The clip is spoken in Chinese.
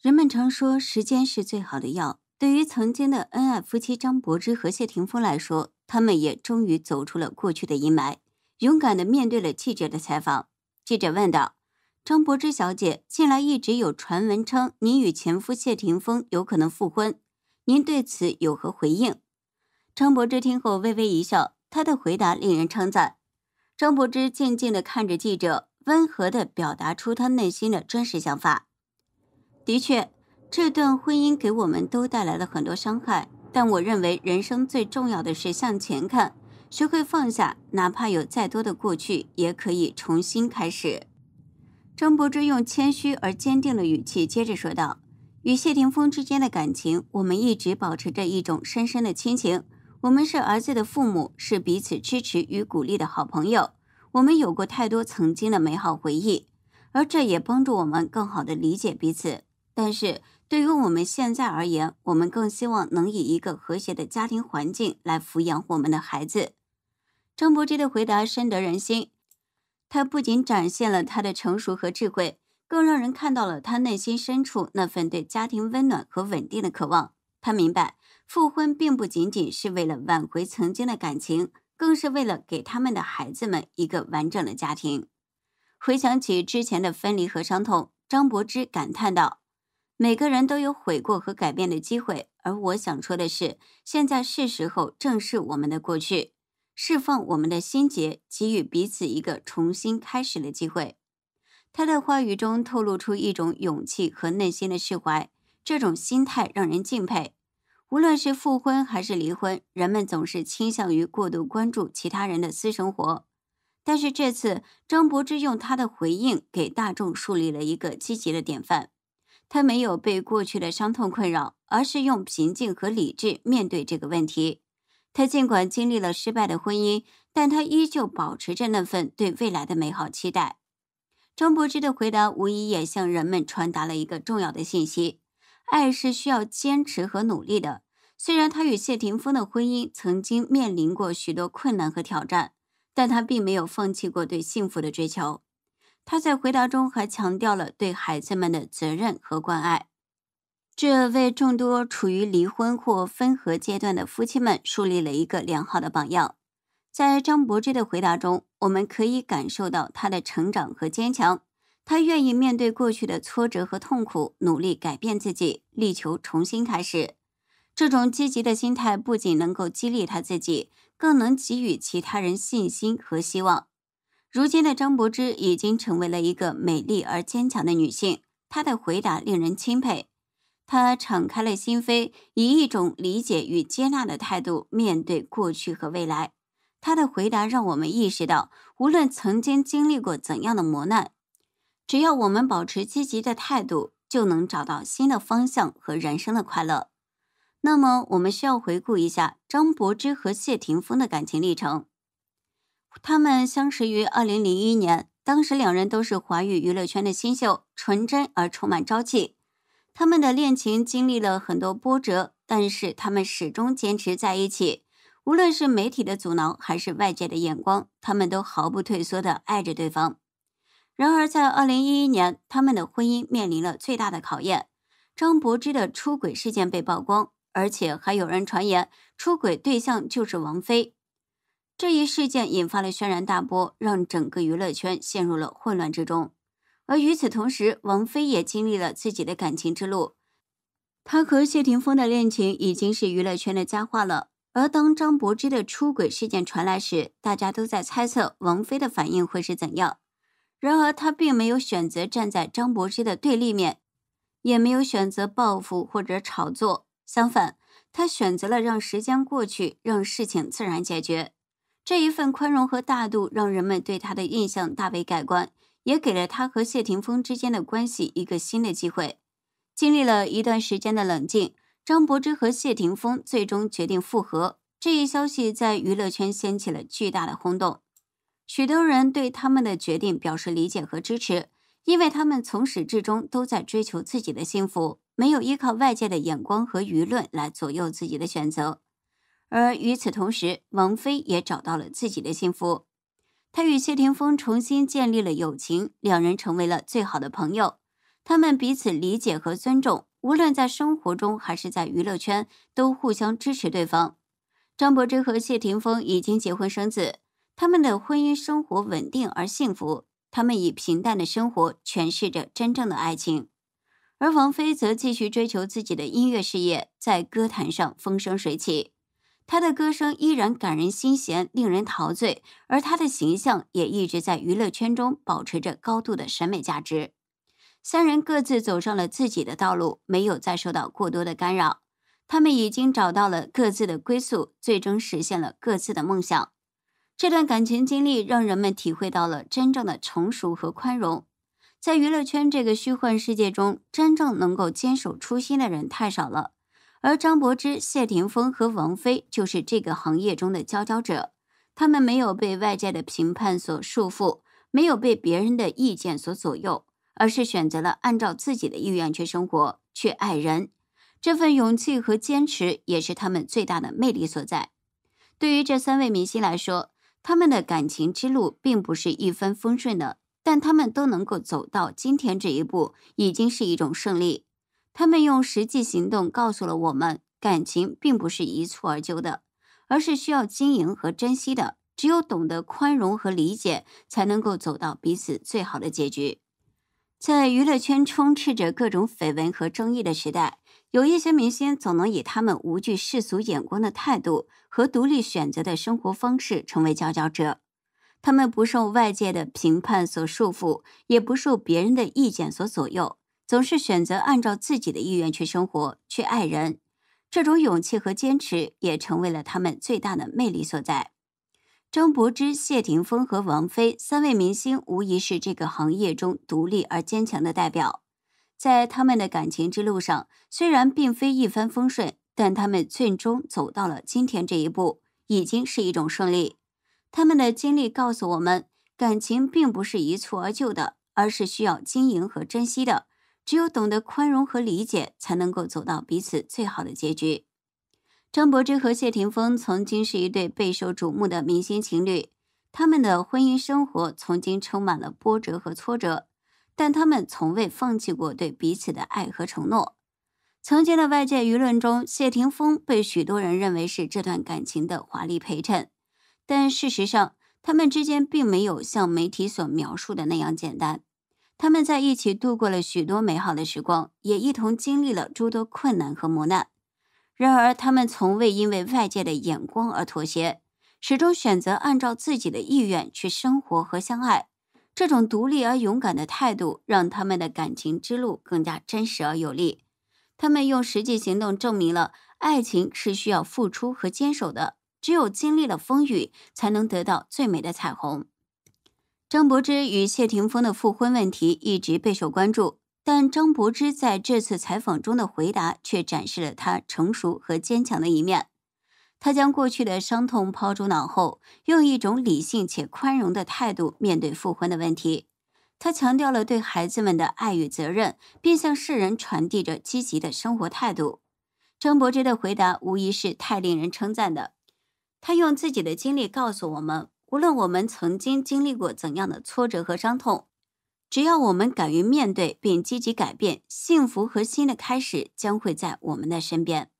人们常说，时间是最好的药。对于曾经的恩爱夫妻张柏芝和谢霆锋来说，他们也终于走出了过去的阴霾，勇敢地面对了记者的采访。记者问道：“张柏芝小姐，近来一直有传闻称您与前夫谢霆锋有可能复婚，您对此有何回应？”张柏芝听后微微一笑，她的回答令人称赞。张柏芝静静地看着记者，温和地表达出她内心的真实想法。的确，这段婚姻给我们都带来了很多伤害，但我认为人生最重要的是向前看，学会放下，哪怕有再多的过去，也可以重新开始。张柏芝用谦虚而坚定的语气接着说道：“与谢霆锋之间的感情，我们一直保持着一种深深的亲情。我们是儿子的父母，是彼此支持与鼓励的好朋友。我们有过太多曾经的美好回忆，而这也帮助我们更好的理解彼此。”但是对于我们现在而言，我们更希望能以一个和谐的家庭环境来抚养我们的孩子。张柏芝的回答深得人心，他不仅展现了他的成熟和智慧，更让人看到了他内心深处那份对家庭温暖和稳定的渴望。他明白，复婚并不仅仅是为了挽回曾经的感情，更是为了给他们的孩子们一个完整的家庭。回想起之前的分离和伤痛，张柏芝感叹道。每个人都有悔过和改变的机会，而我想说的是，现在是时候正视我们的过去，释放我们的心结，给予彼此一个重新开始的机会。他的话语中透露出一种勇气和内心的释怀，这种心态让人敬佩。无论是复婚还是离婚，人们总是倾向于过度关注其他人的私生活，但是这次张柏芝用他的回应给大众树立了一个积极的典范。他没有被过去的伤痛困扰，而是用平静和理智面对这个问题。他尽管经历了失败的婚姻，但他依旧保持着那份对未来的美好期待。张柏芝的回答无疑也向人们传达了一个重要的信息：爱是需要坚持和努力的。虽然他与谢霆锋的婚姻曾经面临过许多困难和挑战，但他并没有放弃过对幸福的追求。他在回答中还强调了对孩子们的责任和关爱，这为众多处于离婚或分合阶段的夫妻们树立了一个良好的榜样。在张柏芝的回答中，我们可以感受到她的成长和坚强。她愿意面对过去的挫折和痛苦，努力改变自己，力求重新开始。这种积极的心态不仅能够激励他自己，更能给予其他人信心和希望。如今的张柏芝已经成为了一个美丽而坚强的女性。她的回答令人钦佩，她敞开了心扉，以一种理解与接纳的态度面对过去和未来。她的回答让我们意识到，无论曾经经历过怎样的磨难，只要我们保持积极的态度，就能找到新的方向和人生的快乐。那么，我们需要回顾一下张柏芝和谢霆锋的感情历程。他们相识于二零零一年，当时两人都是华语娱乐圈的新秀，纯真而充满朝气。他们的恋情经历了很多波折，但是他们始终坚持在一起。无论是媒体的阻挠，还是外界的眼光，他们都毫不退缩地爱着对方。然而，在二零一一年，他们的婚姻面临了最大的考验。张柏芝的出轨事件被曝光，而且还有人传言出轨对象就是王菲。这一事件引发了轩然大波，让整个娱乐圈陷入了混乱之中。而与此同时，王菲也经历了自己的感情之路。她和谢霆锋的恋情已经是娱乐圈的佳话了。而当张柏芝的出轨事件传来时，大家都在猜测王菲的反应会是怎样。然而，她并没有选择站在张柏芝的对立面，也没有选择报复或者炒作。相反，她选择了让时间过去，让事情自然解决。这一份宽容和大度，让人们对他的印象大为改观，也给了他和谢霆锋之间的关系一个新的机会。经历了一段时间的冷静，张柏芝和谢霆锋最终决定复合。这一消息在娱乐圈掀起了巨大的轰动，许多人对他们的决定表示理解和支持，因为他们从始至终都在追求自己的幸福，没有依靠外界的眼光和舆论来左右自己的选择。而与此同时，王菲也找到了自己的幸福。她与谢霆锋重新建立了友情，两人成为了最好的朋友。他们彼此理解和尊重，无论在生活中还是在娱乐圈，都互相支持对方。张柏芝和谢霆锋已经结婚生子，他们的婚姻生活稳定而幸福。他们以平淡的生活诠释着真正的爱情，而王菲则继续追求自己的音乐事业，在歌坛上风生水起。他的歌声依然感人心弦，令人陶醉；而他的形象也一直在娱乐圈中保持着高度的审美价值。三人各自走上了自己的道路，没有再受到过多的干扰。他们已经找到了各自的归宿，最终实现了各自的梦想。这段感情经历让人们体会到了真正的成熟和宽容。在娱乐圈这个虚幻世界中，真正能够坚守初心的人太少了。而张柏芝、谢霆锋和王菲就是这个行业中的佼佼者，他们没有被外界的评判所束缚，没有被别人的意见所左右，而是选择了按照自己的意愿去生活、去爱人。这份勇气和坚持也是他们最大的魅力所在。对于这三位明星来说，他们的感情之路并不是一帆风顺的，但他们都能够走到今天这一步，已经是一种胜利。他们用实际行动告诉了我们，感情并不是一蹴而就的，而是需要经营和珍惜的。只有懂得宽容和理解，才能够走到彼此最好的结局。在娱乐圈充斥着各种绯闻和争议的时代，有一些明星总能以他们无惧世俗眼光的态度和独立选择的生活方式成为佼佼者。他们不受外界的评判所束缚，也不受别人的意见所左右。总是选择按照自己的意愿去生活、去爱人，这种勇气和坚持也成为了他们最大的魅力所在。张柏芝、谢霆锋和王菲三位明星无疑是这个行业中独立而坚强的代表。在他们的感情之路上，虽然并非一帆风顺，但他们最终走到了今天这一步，已经是一种胜利。他们的经历告诉我们，感情并不是一蹴而就的，而是需要经营和珍惜的。只有懂得宽容和理解，才能够走到彼此最好的结局。张柏芝和谢霆锋曾经是一对备受瞩目的明星情侣，他们的婚姻生活曾经充满了波折和挫折，但他们从未放弃过对彼此的爱和承诺。曾经的外界舆论中，谢霆锋被许多人认为是这段感情的华丽陪衬，但事实上，他们之间并没有像媒体所描述的那样简单。他们在一起度过了许多美好的时光，也一同经历了诸多困难和磨难。然而，他们从未因为外界的眼光而妥协，始终选择按照自己的意愿去生活和相爱。这种独立而勇敢的态度，让他们的感情之路更加真实而有力。他们用实际行动证明了，爱情是需要付出和坚守的。只有经历了风雨，才能得到最美的彩虹。张柏芝与谢霆锋的复婚问题一直备受关注，但张柏芝在这次采访中的回答却展示了她成熟和坚强的一面。她将过去的伤痛抛诸脑后，用一种理性且宽容的态度面对复婚的问题。她强调了对孩子们的爱与责任，并向世人传递着积极的生活态度。张柏芝的回答无疑是太令人称赞的。她用自己的经历告诉我们。无论我们曾经经历过怎样的挫折和伤痛，只要我们敢于面对并积极改变，幸福和新的开始将会在我们的身边。